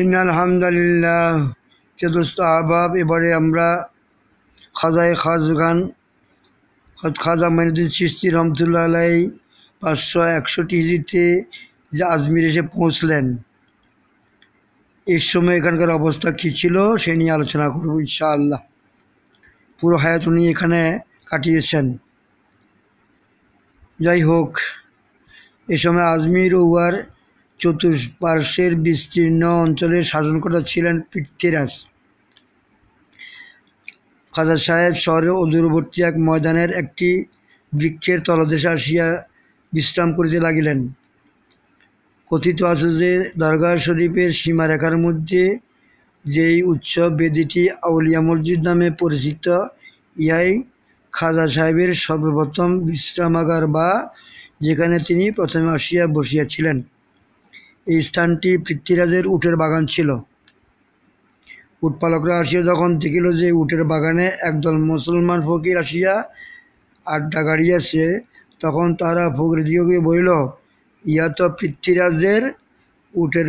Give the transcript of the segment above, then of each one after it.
in আলহামদুলিল্লাহ কে দোস্ত আহবাব এবারে আমরা খাজায় খাজ গান খাজা মাইনুদ্দিন সিস্তি রহমতুল্লাহ আলাই পাঁচশো একষট্টি হিজড়িতে যে আজমির এসে পৌঁছলেন এর সময় এখানকার অবস্থা কী ছিল সে নিয়ে আলোচনা করব ইনশাআল্লাহ পুরো হায়াত উনি এখানে কাটিয়েছেন যাই হোক এ সময় আজমির ওয়ার চতুষ্পার্শ্বের বিস্তীর্ণ অঞ্চলের শাসনকর্তা ছিলেন পৃথ্বীরাজ খাজা সাহেব শহরের অদূরবর্তী এক ময়দানের একটি বৃক্ষের তলদেশে আসিয়া বিশ্রাম করিতে লাগিলেন কথিত আছে যে দরগাহ শরীফের সীমারেখার মধ্যে যেই উৎসব বেদিটি আউলিয়া মসজিদ নামে পরিচিত ইহাই খাজা সাহেবের সর্বপ্রথম বিশ্রামাগার বা যেখানে তিনি প্রথমে আসিয়া বসিয়াছিলেন এই স্থানটি পৃথ্বীরাজের উটের বাগান ছিল উটপালকরা আসিয়া যখন দেখিল যে উটের বাগানে একদল মুসলমান ফকির আসিয়া আড্ডা গাড়িয়াছে তখন তারা ফকিরদিগকে বলিল ইয়া তো পৃথ্বীরাজের উটের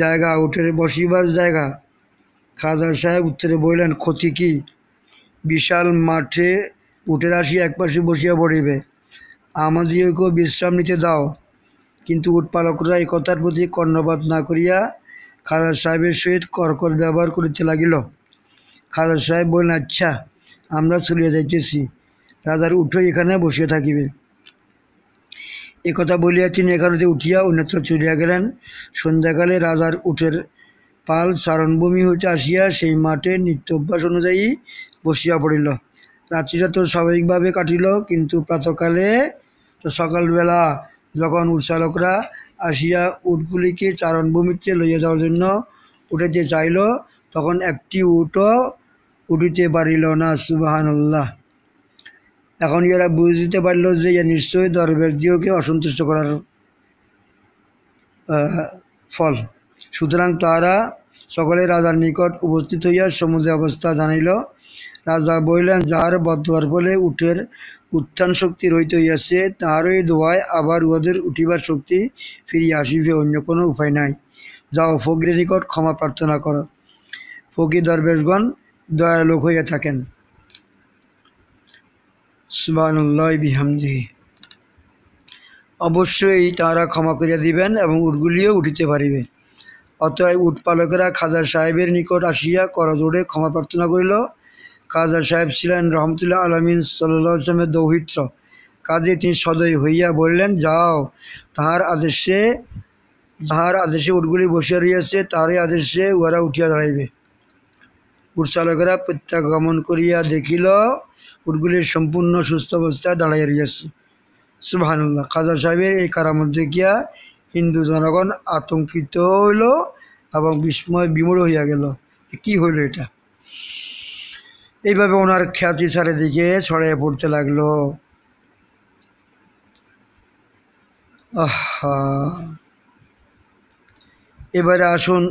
জায়গা উটের বসিবার জায়গা খাজা সাহেব উত্তরে বলিলেন ক্ষতি কি বিশাল মাঠে উটের আসিয়া একপাশে বসিয়া পড়িবে আমাদিগকেও বিশ্রাম নিতে দাও কিন্তু উৎপালকরা এ কথার প্রতি কর্ণপাত না করিয়া খাজা সাহেবের সহিত কর্কট ব্যবহার করিতে লাগিল খাজা সাহেব বলেন আচ্ছা আমরা চলিয়া যাইতেছি রাজার উঠো এখানে বসিয়া থাকিবে এ কথা বলিয়া তিনি এখানতে উঠিয়া অন্যত্র চলিয়া গেলেন সন্ধ্যাকালে রাজার উঠের পাল চারণভূমি হইতে আসিয়া সেই মাঠে নিত্য অভ্যাস অনুযায়ী বসিয়া পড়িল রাত্রিটা তো স্বাভাবিকভাবে কাটিল কিন্তু প্রাতকালে তো সকালবেলা যখন উৎসালকরা আসিয়া উটগুলিকে চারণভূমিতে লইয়া যাওয়ার জন্য উঠেতে চাইল তখন একটি উটও উঠিতে পারিল না আল্লাহ এখন এরা বুঝতে পারল যে ইয়া নিশ্চয়ই দিয়েওকে অসন্তুষ্ট করার ফল সুতরাং তারা সকলে রাজার নিকট উপস্থিত হইয়া সমুদ্রে অবস্থা জানাইল রাজা বলিলেন যার বদ্ধার ফলে উঠের উত্থান শক্তি রহিত হইয়াছে তাহারই দোয়ায় আবার উহাদের উঠিবার শক্তি ফিরিয়া আসিবে অন্য কোনো উপায় নাই যাও ফকিরের নিকট ক্ষমা প্রার্থনা কর ফকির দরবেশগণ দয়ালোক হইয়া থাকেন অবশ্যই তাহারা ক্ষমা করিয়া দিবেন এবং উটগুলিও উঠিতে পারিবে অতএব উটপালকেরা খাজা সাহেবের নিকট আসিয়া করজোড়ে ক্ষমা প্রার্থনা করিল কাজার সাহেব ছিলেন রহমতুল্লাহ আলমিন সাল্লামের দৌহিত্র কাজে তিনি সদয় হইয়া বললেন যাও তাহার আদেশে যাহার আদেশে উটগুলি বসিয়া রইয়াছে তাহারই আদেশে উহারা উঠিয়া দাঁড়াইবে উটচালকেরা প্রত্যাগমন করিয়া দেখিল উটগুলি সম্পূর্ণ সুস্থ অবস্থায় দাঁড়াইয়া রইয়াছে সুবাহানুল্লাহ খাজা সাহেবের এই কারামত দেখিয়া হিন্দু জনগণ আতঙ্কিত হইল এবং বিস্ময় বিমূড় হইয়া গেল কি হইল এটা এইভাবে ওনার খ্যাতি চারিদিকে ছড়িয়ে পড়তে লাগলো এবারে আসুন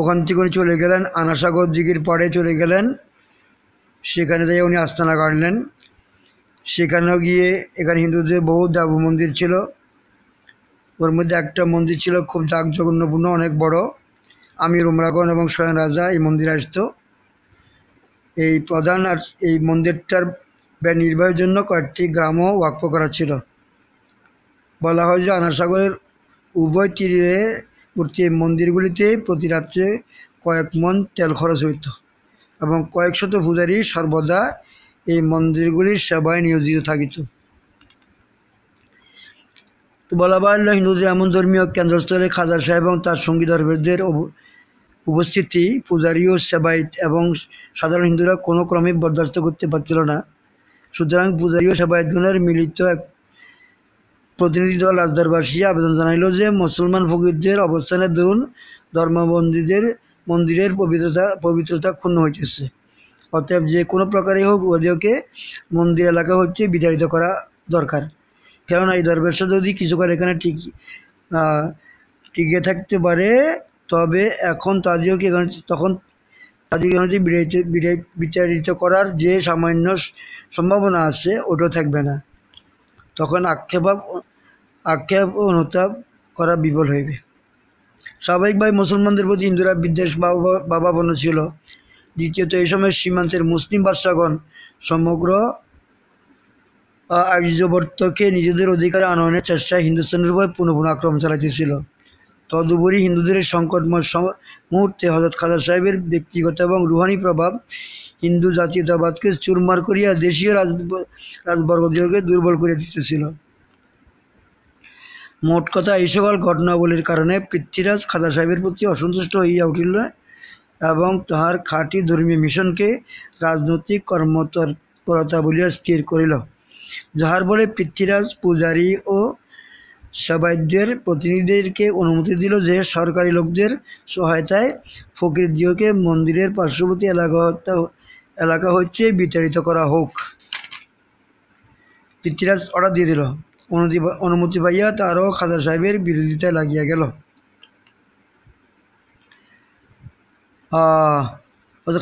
ওখান থেকে উনি চলে গেলেন আনাসাগর দিঘির পাড়ে চলে গেলেন সেখানে যেয়ে উনি আস্তানা কাটলেন সেখানেও গিয়ে এখানে হিন্দুদের বহু দেব মন্দির ছিল ওর মধ্যে একটা মন্দির ছিল খুব জাঁকজগন্যপূর্ণ অনেক বড় আমি রুমরাগণ এবং স্বয়ং রাজা এই মন্দিরে আসতো এই প্রধান আর এই মন্দিরটার ব্যয় নির্বাহের জন্য কয়েকটি গ্রামও ওয়াক্ফ করা ছিল বলা হয় যে আনাসাগরের উভয় তীরে মূর্তি মন্দিরগুলিতে প্রতি রাত্রে কয়েক মন তেল খরচ হইত এবং কয়েক শত পূজারি সর্বদা এই মন্দিরগুলির সেবায় নিয়োজিত থাকিত তো বলা বাহুল্য হিন্দুদের এমন ধর্মীয় কেন্দ্রস্থলে খাজা সাহেব এবং তার সঙ্গী ধর্মীদের উপস্থিতি পূজারী ও সেবাইত এবং সাধারণ হিন্দুরা কোনো ক্রমে বরদাস্ত করতে পারছিল না সুতরাং পূজারী ও সেবায়তগণের মিলিত এক প্রতিনিধি দল রাজদরবাসী আবেদন জানাইল যে মুসলমান ফকিরদের অবস্থানের দরুন ধর্মবন্দীদের মন্দিরের পবিত্রতা পবিত্রতা ক্ষুণ্ণ হইতেছে অতএব যে কোনো প্রকারেই হোক ওদেরকে মন্দির এলাকা হচ্ছে বিতাড়িত করা দরকার কেননা এই দরবেশ যদি কিছুকাল এখানে ঠিক টিকে থাকতে পারে তবে এখন তাদেরকে এখানে তখন তাদেরকে এখানে বিচারিত করার যে সামান্য সম্ভাবনা আছে ওটাও থাকবে না তখন আক্ষেপ আক্ষেপ অনুতাপ করা বিফল হইবে স্বাভাবিকভাবে মুসলমানদের প্রতি হিন্দুরা বিদ্বেষ ভাবাপন্ন ছিল দ্বিতীয়ত এই সময় সীমান্তের মুসলিম বাদশাগণ সমগ্র আর্যবর্তকে নিজেদের অধিকারে আনয়নের চেষ্টায় হিন্দুস্তানের উপর পুনঃ পুনঃ আক্রমণ চালাইতেছিল তদুপরি হিন্দুদের সংকটময় মুহূর্তে হজরত খাজা সাহেবের ব্যক্তিগত এবং রুহানি প্রভাব হিন্দু জাতীয়তাবাদকে চুরমার করিয়া দেশীয় রাজ রাজবর্গদেহকে দুর্বল করে দিতেছিল মোট কথা এই সকল ঘটনাবলীর কারণে পৃথ্বীরাজ খাজা সাহেবের প্রতি অসন্তুষ্ট হইয়া উঠিল এবং তাহার খাঁটি ধর্মীয় মিশনকে রাজনৈতিক কর্মতৎপরতা বলিয়া স্থির করিল যাহার বলে পৃথ্বীরাজ পূজারী ও সবাইদের প্রতিনিধিদেরকে অনুমতি দিল যে সরকারি লোকদের সহায়তায় ফকিরদিওকে মন্দিরের পার্শ্ববর্তী এলাকা এলাকা হচ্ছে বিতাড়িত করা হোক পৃথ্বীরাজ অর্ডার দিয়ে দিল অনুমতি অনুমতি পাইয়া তারও খাজা সাহেবের বিরোধিতায় লাগিয়া গেল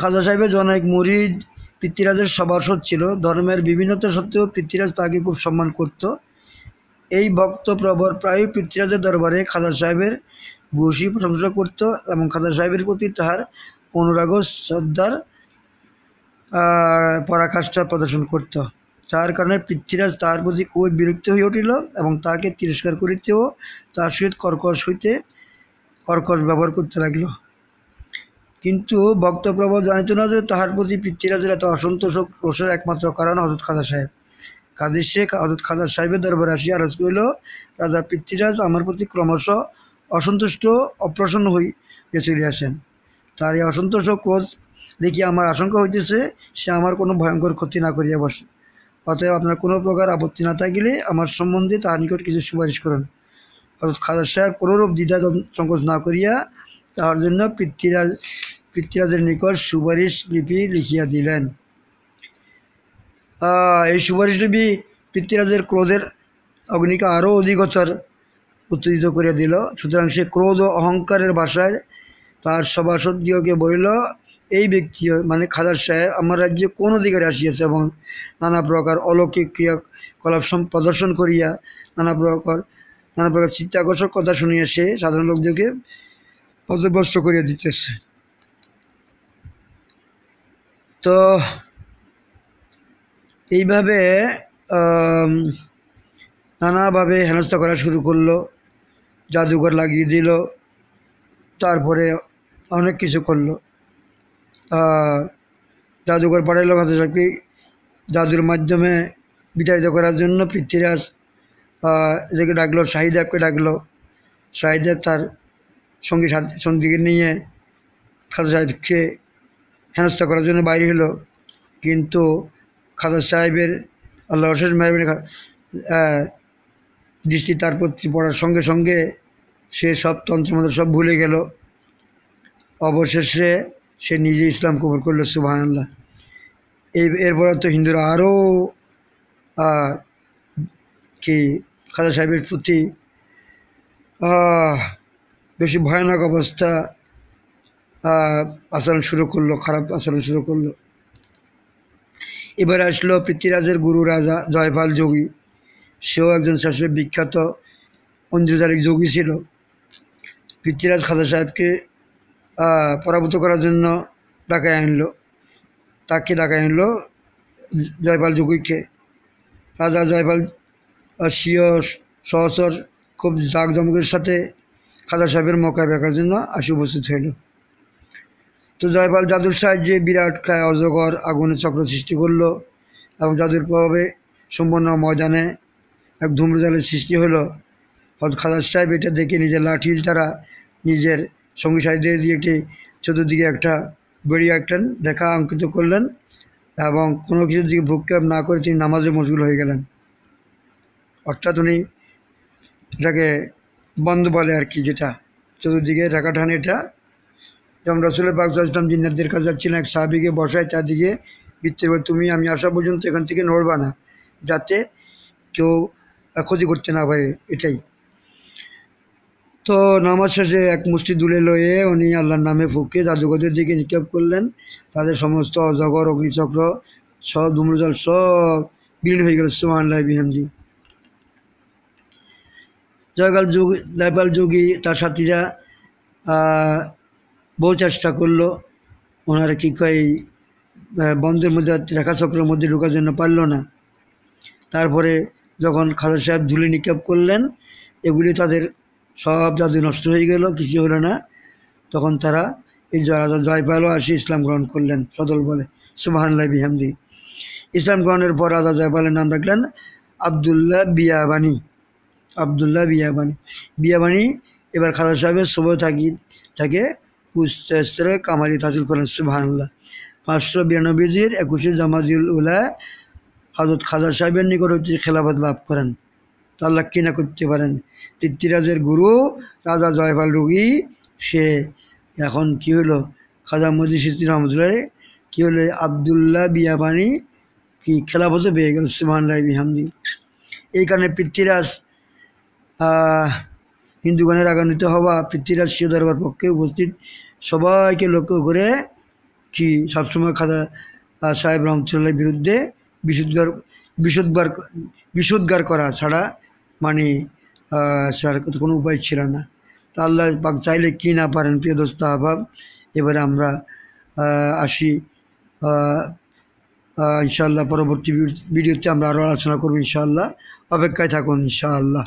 খাজা সাহেবের জনক মরিদ পৃথ্বীরাজের সভাসদ ছিল ধর্মের বিভিন্নতা সত্ত্বেও পৃথ্বীরাজ তাকে খুব সম্মান করতো এই ভক্ত প্রবর প্রায় পৃথ্বীরাজের দরবারে খাদার সাহেবের ভূষী প্রশংসা করত এবং খাদার সাহেবের প্রতি তাহার অনুরাগ শ্রদ্ধার পরাকাষ্ঠা প্রদর্শন করত তার কারণে পৃথ্বীরাজ তাহার প্রতি খুবই বিরক্ত হয়ে উঠিল এবং তাকে তিরস্কার করিতেও তার সহিত কর্কশ হইতে কর্কশ ব্যবহার করতে লাগিল কিন্তু ভক্তপ্রভ জানিত না যে তাহার প্রতি পৃথ্বীরাজের এত অসন্তোষ রোষের একমাত্র কারণ হজরত খাদা সাহেব কাজী শেখ হজরত খাজা সাহেবের দরবারে আসিয়া আরজ করিল রাজা পৃথ্বীরাজ আমার প্রতি ক্রমশ অসন্তুষ্ট অপ্রসন্ন হই চলিয়াছেন তার এই অসন্তোষ কোচ ক্রোধ দেখি আমার আশঙ্কা হইতেছে সে আমার কোনো ভয়ঙ্কর ক্ষতি না করিয়া বসে অতএব আপনার কোনো প্রকার আপত্তি না থাকিলে আমার সম্বন্ধে তাহার নিকট কিছু সুপারিশ করুন অর্থাৎ খাজা সাহেব কোনোরূপ দ্বিধা সংকোচ না করিয়া তাহার জন্য পৃথ্বীরাজ পৃথ্বীরাজের নিকট সুপারিশ লিপি লিখিয়া দিলেন এই সুপারিশটি পিতৃরাজের ক্রোধের অগ্নিকে আরও অধিকতর উত্তেজিত করিয়া দিল সুতরাং সে ক্রোধ ও অহংকারের ভাষায় তার সভাসদীয়কে বলিল এই ব্যক্তি মানে খাদার সাহেব আমার রাজ্যে কোন অধিকারে আসিয়াছে এবং নানা প্রকার অলৌকিক ক্রিয়াকলাপ প্রদর্শন করিয়া নানা প্রকার নানা প্রকার চিত্তাকর্ষক কথা শুনিয়া সে সাধারণ লোকদেরকে পদভ্যস্ত করিয়া দিতেছে তো এইভাবে নানাভাবে হেনস্থা করা শুরু করলো জাদুঘর লাগিয়ে দিল তারপরে অনেক কিছু করলো জাদুঘর পাড়াইল ছাত্রছাত্রী জাদুর মাধ্যমে বিচারিত করার জন্য পৃথ্বীরাজ এদেরকে ডাকলো শাহিদাবকে ডাকলো শাহিদেব তার সঙ্গী সঙ্গীকে নিয়ে খাজা সাহেবকে হেনস্থা করার জন্য বাইরে হলো কিন্তু খাদার সাহেবের আল্লাহ হোসেন সাহেবের দৃষ্টি তার পত্রী পড়ার সঙ্গে সঙ্গে সে সব তন্ত্রমন্ত্র সব ভুলে গেল অবশেষে সে নিজে ইসলাম কবর করল সুবাহ আল্লাহ এই এরপর তো হিন্দুরা আরও কি খাদা সাহেবের প্রতি বেশি ভয়ানক অবস্থা আচরণ শুরু করলো খারাপ আচরণ শুরু করলো এবার আসলো পৃথ্বীরাজের গুরু রাজা জয়পাল যোগী সেও একজন শাসক বিখ্যাত অঞ্জু যোগী ছিল পৃথ্বীরাজ খাজা সাহেবকে পরাভূত করার জন্য ডাকায় আনলো তাকে ডাকায় আনলো জয়পাল যোগীকে রাজা জয়পাল সিও সহচর খুব জাঁকজমকের সাথে খাজা সাহেবের মোকাবেলার জন্য আসি উপস্থিত হইল তো জয়পাল যাদুর সাহায্যে বিরাট প্রায় অজগর আগুনের চক্র সৃষ্টি করল এবং যাদুর প্রভাবে সম্পূর্ণ ময়দানে এক ধূম্রজালের সৃষ্টি হলো হজ খাদার সাহেব এটা দেখে নিজের লাঠি তারা নিজের সঙ্গী সাহিত্য দিয়ে একটি চতুর্দিকে একটা বেরিয়ে একটা রেখা অঙ্কিত করলেন এবং কোনো কিছুর দিকে ভ্রুক্ষেপ না করে তিনি নামাজে মশগুল হয়ে গেলেন অর্থাৎ উনি এটাকে বন্ধ বলে আর কি যেটা চতুর্দিকে টানে এটা যেমন রসুল পাকসাম জিন্নাদের কাছে যাচ্ছিলেন এক সাহাবিকে বসায় চারদিকে বৃত্তের তুমি আমি আসা পর্যন্ত এখান থেকে নড়বা না যাতে কেউ ক্ষতি করতে না পারে এটাই তো নামাজ শেষে এক মুষ্টি দুলে লয়ে উনি আল্লাহর নামে ফুকে জাদুঘরের দিকে নিক্ষেপ করলেন তাদের সমস্ত অজগর অগ্নিচক্র সব ধুম্রজল সব বিলীন হয়ে গেল সুমান্লাহ বিহামদি জয়কাল যুগ দয়পাল যুগী তার সাথীরা বহু চেষ্টা করলো ওনারা কী কয় বন্ধের মধ্যে চক্রের মধ্যে ঢোকার জন্য পারল না তারপরে যখন খাজা সাহেব ধুলি নিক্ষেপ করলেন এগুলি তাদের সব জাদু নষ্ট হয়ে গেল কিছু হলো না তখন তারা এই জয় পেল আসি ইসলাম গ্রহণ করলেন সদল বলে সুবাহান্লাহ বিহামদি ইসলাম গ্রহণের পর রাজা জয়পালের নাম রাখলেন আবদুল্লাহ বিয়াবানি আবদুল্লাহ বিয়াবানি বিয়াবানি এবার খাজা সাহেবের শুভ থাকি থাকে কুস্তাস্ত্রে কামালিত হাসিল করেন সুবাহান্লাহ পাঁচশো বিরানব্বইজির একুশে জামাজিউল উল্লাহ হজরত খাজা সাহেবের নিকট হচ্ছে খেলাফত লাভ করেন তার আল্লাহ না করতে পারেন পৃথ্বীরাজের গুরু রাজা জয়পাল রুগী সে এখন কি হলো খাজা মজি সিদ্ধি রহমতুল্লাহ কী হলো আবদুল্লাহ বিয়াবানি কি খেলাফতে পেয়ে গেল সুবাহান্লাহ বিহামদি এই কারণে পৃথ্বীরাজ হিন্দুগণের আগান্বিত হওয়া পৃথ্বীরাজ সিও দরবার পক্ষে উপস্থিত সবাইকে লক্ষ্য করে কি সবসময় খাদা সাহেব রহমতুল্লাহের বিরুদ্ধে বিশুদ্ধার বিশুদ্ধার বিশুদ্ধার করা ছাড়া মানে ছাড়া কোনো উপায় ছিল না তা আল্লাহ পাক চাইলে কি না পারেন প্রিয় দোস্ত আহবাব এবারে আমরা আসি ইনশাআল্লাহ পরবর্তী ভিডিওতে আমরা আরও আলোচনা করবো ইনশাআল্লাহ অপেক্ষায় থাকুন ইনশাআল্লাহ